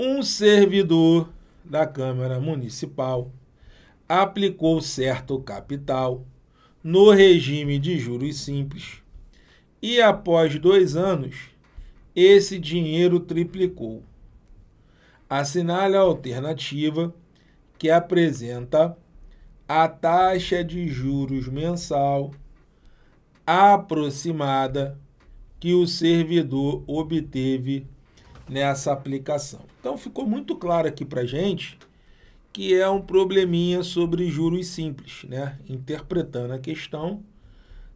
Um servidor da Câmara Municipal aplicou certo capital no regime de juros simples e, após dois anos, esse dinheiro triplicou. Assinale a alternativa que apresenta a taxa de juros mensal aproximada que o servidor obteve nessa aplicação. Então ficou muito claro aqui para gente que é um probleminha sobre juros simples, né? Interpretando a questão,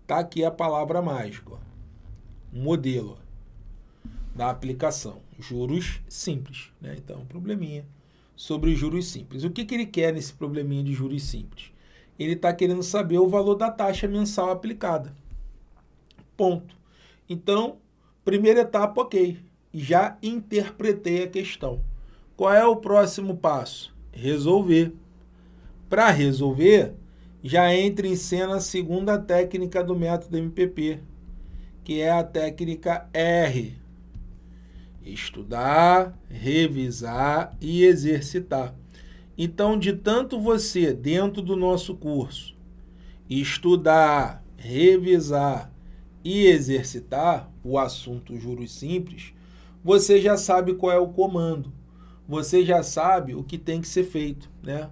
tá aqui a palavra mágica, ó. modelo da aplicação, juros simples, né? Então probleminha sobre juros simples. O que, que ele quer nesse probleminha de juros simples? Ele está querendo saber o valor da taxa mensal aplicada. Ponto. Então, primeira etapa, ok já interpretei a questão. Qual é o próximo passo? Resolver. Para resolver, já entra em cena a segunda técnica do método MPP, que é a técnica R. Estudar, revisar e exercitar. Então, de tanto você, dentro do nosso curso, estudar, revisar e exercitar o assunto juros simples, você já sabe qual é o comando, você já sabe o que tem que ser feito, né?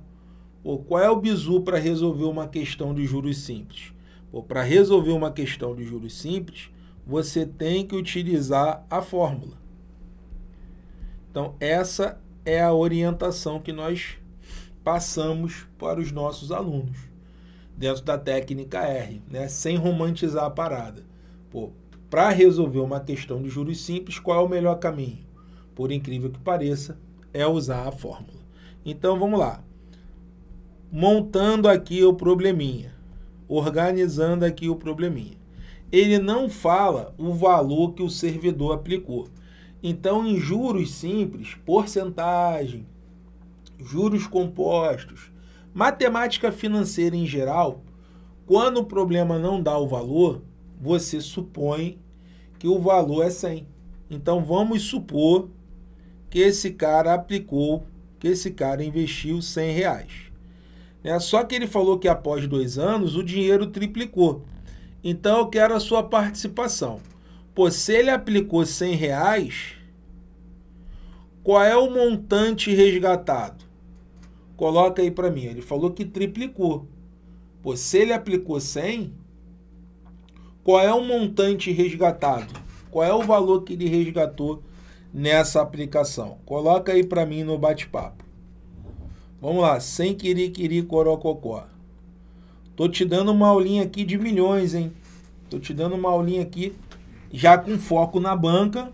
Pô, qual é o bizu para resolver uma questão de juros simples? Para resolver uma questão de juros simples, você tem que utilizar a fórmula. Então, essa é a orientação que nós passamos para os nossos alunos dentro da técnica R, né? sem romantizar a parada. Pô, para resolver uma questão de juros simples, qual é o melhor caminho? Por incrível que pareça, é usar a fórmula. Então vamos lá. Montando aqui o probleminha, organizando aqui o probleminha. Ele não fala o valor que o servidor aplicou. Então, em juros simples, porcentagem, juros compostos, matemática financeira em geral, quando o problema não dá o valor, você supõe que o valor é 100. Então vamos supor que esse cara aplicou, que esse cara investiu 100 reais. É Só que ele falou que após dois anos o dinheiro triplicou. Então eu quero a sua participação. Pô, se ele aplicou 100 reais, qual é o montante resgatado? Coloca aí para mim. Ele falou que triplicou. Pô, se ele aplicou 100, qual é o montante resgatado? Qual é o valor que ele resgatou nessa aplicação? Coloca aí para mim no bate-papo. Vamos lá, sem querer, querer, corococó. Tô te dando uma aulinha aqui de milhões, hein? Tô te dando uma aulinha aqui já com foco na banca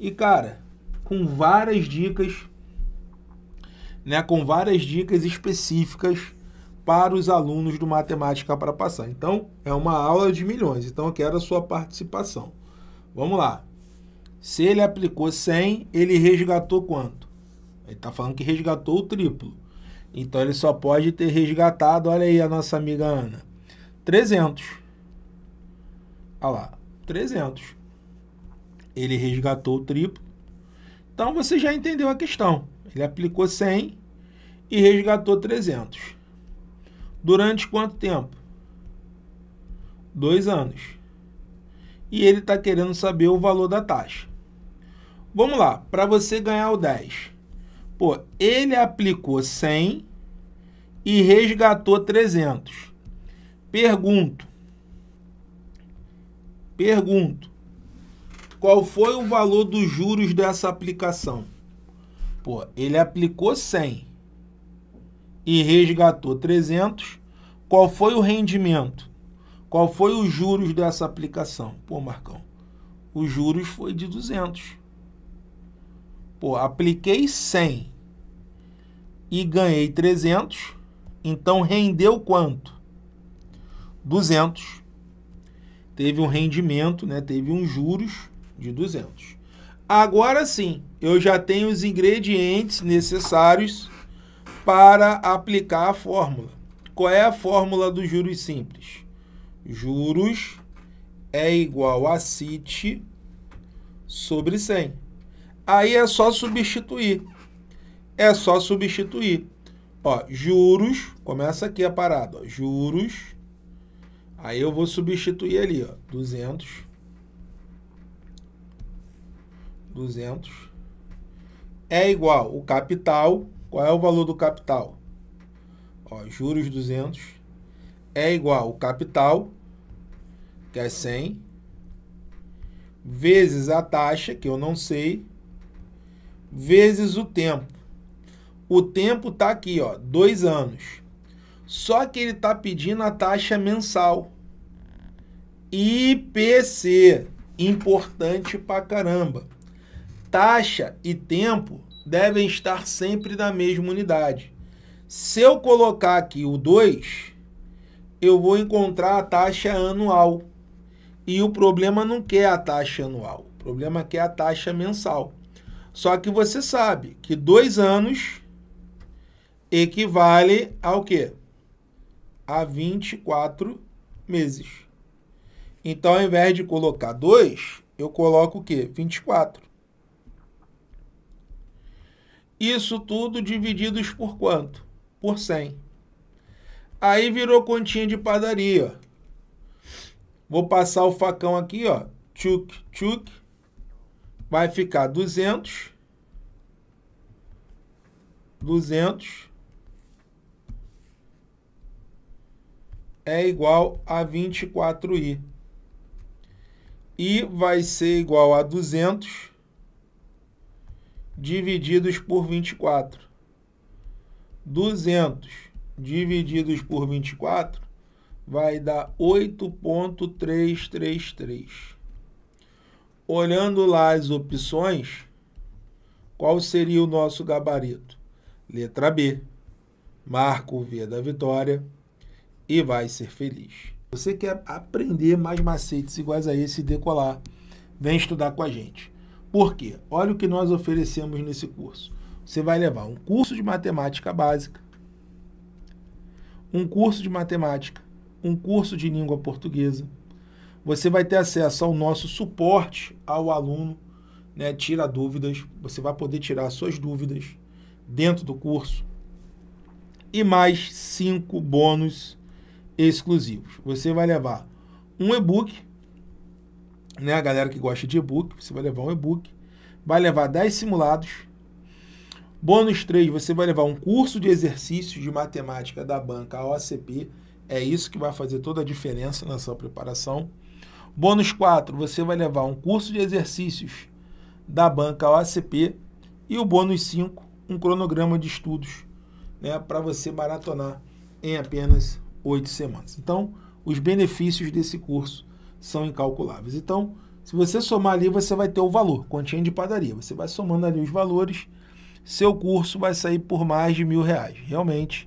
e, cara, com várias dicas, né? Com várias dicas específicas para os alunos do Matemática para Passar. Então, é uma aula de milhões, então eu quero a sua participação. Vamos lá. Se ele aplicou 100, ele resgatou quanto? Ele está falando que resgatou o triplo. Então, ele só pode ter resgatado, olha aí a nossa amiga Ana, 300. Olha lá, 300. Ele resgatou o triplo. Então, você já entendeu a questão. Ele aplicou 100 e resgatou 300. Durante quanto tempo? Dois anos. E ele está querendo saber o valor da taxa. Vamos lá, para você ganhar o 10. Pô, ele aplicou 100 e resgatou 300. Pergunto. Pergunto. Qual foi o valor dos juros dessa aplicação? Pô, ele aplicou 100 e resgatou 300. Qual foi o rendimento? Qual foi os juros dessa aplicação? Pô, Marcão, os juros foi de 200. Pô, apliquei 100 e ganhei 300, então rendeu quanto? 200. Teve um rendimento, né? Teve uns um juros de 200. Agora sim, eu já tenho os ingredientes necessários para aplicar a fórmula. Qual é a fórmula dos juros simples? Juros é igual a CIT sobre 100. Aí é só substituir. É só substituir. Ó, juros, começa aqui a parada, ó, juros. Aí eu vou substituir ali, ó, 200 200 é igual o capital, qual é o valor do capital? Ó, juros 200 é igual capital, que é 100, vezes a taxa, que eu não sei, vezes o tempo. O tempo está aqui, ó, dois anos. Só que ele tá pedindo a taxa mensal. IPC, importante pra caramba. Taxa e tempo devem estar sempre da mesma unidade. Se eu colocar aqui o 2, eu vou encontrar a taxa anual. E o problema não quer a taxa anual, o problema quer a taxa mensal. Só que você sabe que dois anos equivale ao quê? A 24 meses. Então, ao invés de colocar 2, eu coloco o quê? 24. Isso tudo divididos por quanto? por 100. Aí virou continha de padaria. Vou passar o facão aqui, ó. Tchuc, tchuc. Vai ficar 200. 200 é igual a 24i. E vai ser igual a 200 divididos por 24. 200 divididos por 24 vai dar 8.333. Olhando lá as opções, qual seria o nosso gabarito? Letra B. Marca o V da vitória e vai ser feliz. Você quer aprender mais macetes iguais a esse e decolar? Vem estudar com a gente. Por quê? Olha o que nós oferecemos nesse curso você vai levar um curso de matemática básica, um curso de matemática, um curso de língua portuguesa. Você vai ter acesso ao nosso suporte ao aluno, né? Tira dúvidas, você vai poder tirar suas dúvidas dentro do curso. E mais cinco bônus exclusivos. Você vai levar um e-book, né? A galera que gosta de e-book, você vai levar um e-book, vai levar 10 simulados Bônus 3, você vai levar um curso de exercícios de matemática da banca OACP, É isso que vai fazer toda a diferença na sua preparação. Bônus 4, você vai levar um curso de exercícios da banca OACP E o bônus 5, um cronograma de estudos né, para você maratonar em apenas oito semanas. Então, os benefícios desse curso são incalculáveis. Então, se você somar ali, você vai ter o valor, continha de padaria. Você vai somando ali os valores seu curso vai sair por mais de mil reais. Realmente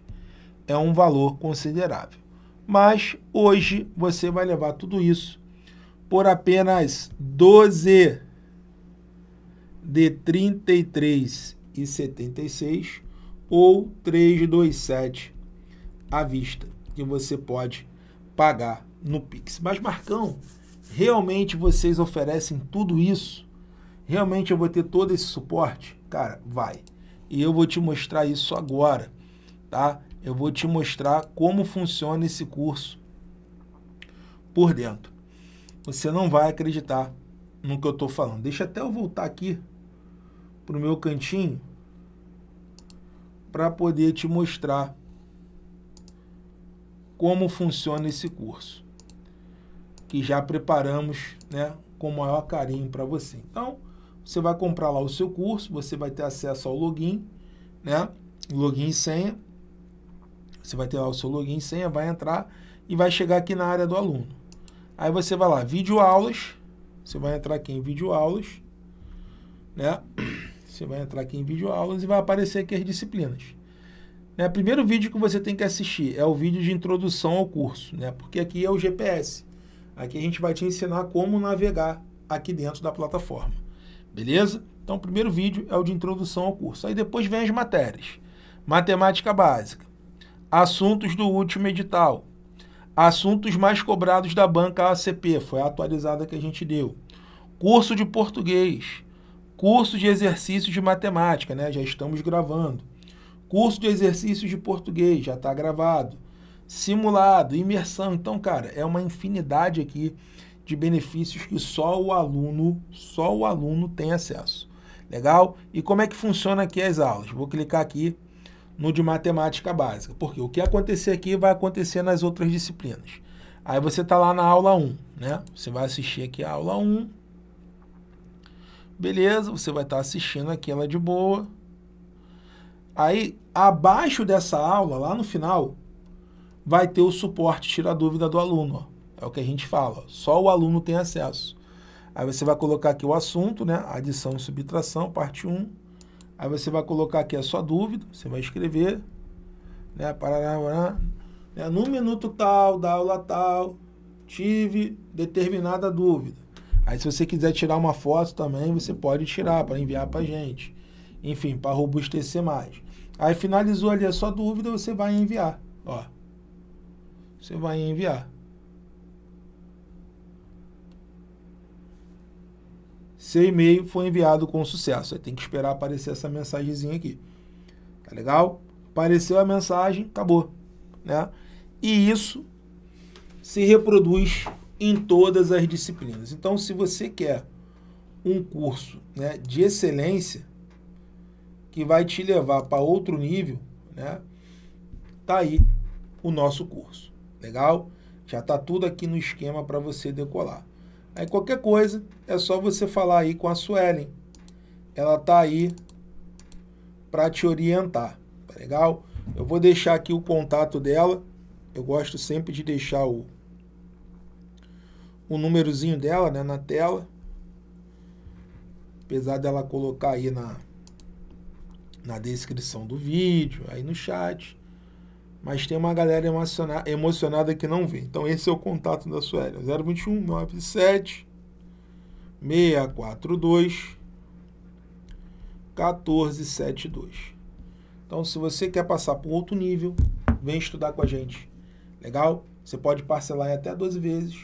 é um valor considerável. Mas hoje você vai levar tudo isso por apenas 12 de 33 e 76 ou 327 à vista que você pode pagar no Pix. Mas Marcão, realmente vocês oferecem tudo isso? Realmente eu vou ter todo esse suporte? Cara, vai e eu vou te mostrar isso agora, tá? Eu vou te mostrar como funciona esse curso por dentro. Você não vai acreditar no que eu estou falando. Deixa até eu voltar aqui para o meu cantinho para poder te mostrar como funciona esse curso que já preparamos né, com o maior carinho para você. Então, você vai comprar lá o seu curso, você vai ter acesso ao login, né? Login e senha. Você vai ter lá o seu login e senha, vai entrar e vai chegar aqui na área do aluno. Aí você vai lá, vídeo aulas. Você vai entrar aqui em vídeo aulas, né? Você vai entrar aqui em vídeo aulas e vai aparecer aqui as disciplinas. Né? O primeiro vídeo que você tem que assistir é o vídeo de introdução ao curso, né? Porque aqui é o GPS. Aqui a gente vai te ensinar como navegar aqui dentro da plataforma. Beleza? Então, o primeiro vídeo é o de introdução ao curso. Aí depois vem as matérias. Matemática básica. Assuntos do último edital. Assuntos mais cobrados da banca ACP. Foi a atualizada que a gente deu. Curso de português. Curso de exercícios de matemática, né? Já estamos gravando. Curso de exercícios de português, já está gravado. Simulado, imersão. Então, cara, é uma infinidade aqui de benefícios que só o aluno, só o aluno tem acesso. Legal? E como é que funciona aqui as aulas? Vou clicar aqui no de matemática básica, porque o que acontecer aqui vai acontecer nas outras disciplinas. Aí você está lá na aula 1, né? Você vai assistir aqui a aula 1. Beleza, você vai estar tá assistindo aqui ela de boa. Aí, abaixo dessa aula, lá no final, vai ter o suporte Tira a Dúvida do Aluno. Ó. É o que a gente fala, só o aluno tem acesso. Aí você vai colocar aqui o assunto, né? Adição e subtração, parte 1. Aí você vai colocar aqui a sua dúvida, você vai escrever, né? né? No minuto tal, da aula tal, tive determinada dúvida. Aí se você quiser tirar uma foto também, você pode tirar para enviar para a gente. Enfim, para robustecer mais. Aí finalizou ali a sua dúvida, você vai enviar. Ó, você vai enviar. Seu e-mail foi enviado com sucesso. Aí tem que esperar aparecer essa mensagenzinha aqui. Tá legal? Apareceu a mensagem, acabou. Né? E isso se reproduz em todas as disciplinas. Então, se você quer um curso né, de excelência que vai te levar para outro nível, né, tá aí o nosso curso. Legal? Já está tudo aqui no esquema para você decolar. Aí qualquer coisa é só você falar aí com a Suelen. Ela tá aí para te orientar, tá legal? Eu vou deixar aqui o contato dela. Eu gosto sempre de deixar o o númerozinho dela, né, na tela. Apesar dela colocar aí na na descrição do vídeo, aí no chat mas tem uma galera emocionada, que não vê. Então esse é o contato da Suélia, 021 97 642 1472. Então se você quer passar para um outro nível, vem estudar com a gente. Legal? Você pode parcelar em até 12 vezes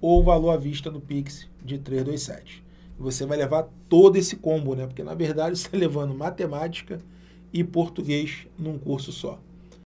ou o valor à vista no Pix de 327. E você vai levar todo esse combo, né? Porque na verdade você está levando matemática e português num curso só.